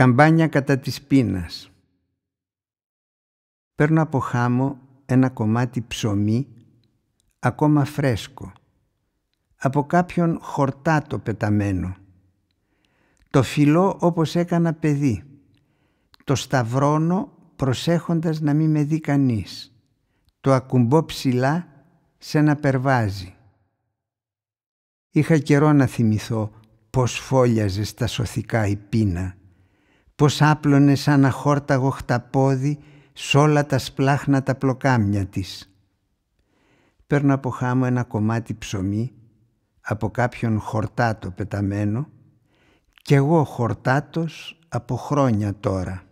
Καμπάνια κατά της πείνας. Παίρνω από χάμο ένα κομμάτι ψωμί, ακόμα φρέσκο, από κάποιον χορτάτο πεταμένο. Το φιλώ όπως έκανα παιδί. Το σταυρώνω προσέχοντας να μην με δει κανείς. Το ακουμπώ ψηλά σε ένα περβάζι. Είχα καιρό να θυμηθώ πώς φόλιαζε στα σωθικά η πείνα πως άπλωνε σαν αχόρταγο χταπόδι σ' όλα τα σπλάχνα τα πλοκάμια της. Παίρνω από χάμω ένα κομμάτι ψωμί από κάποιον χορτάτο πεταμένο κι εγώ χορτάτος από χρόνια τώρα.